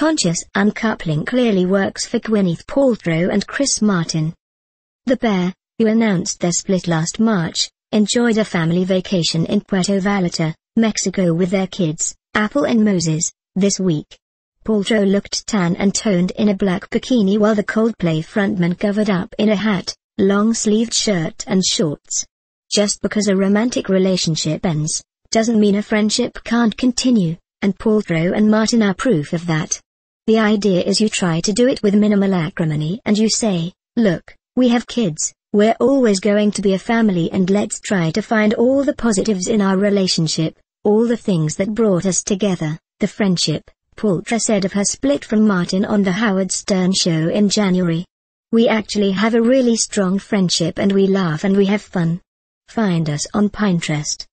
conscious uncoupling clearly works for Gwyneth Paltrow and Chris Martin. The pair, who announced their split last March, enjoyed a family vacation in Puerto Vallarta, Mexico with their kids, Apple and Moses, this week. Paltrow looked tan and toned in a black bikini while the Coldplay frontman covered up in a hat, long-sleeved shirt and shorts. Just because a romantic relationship ends, doesn't mean a friendship can't continue, and Paltrow and Martin are proof of that. The idea is you try to do it with minimal acrimony and you say, look, we have kids, we're always going to be a family and let's try to find all the positives in our relationship, all the things that brought us together, the friendship, Paultra said of her split from Martin on the Howard Stern show in January. We actually have a really strong friendship and we laugh and we have fun. Find us on Pinterest.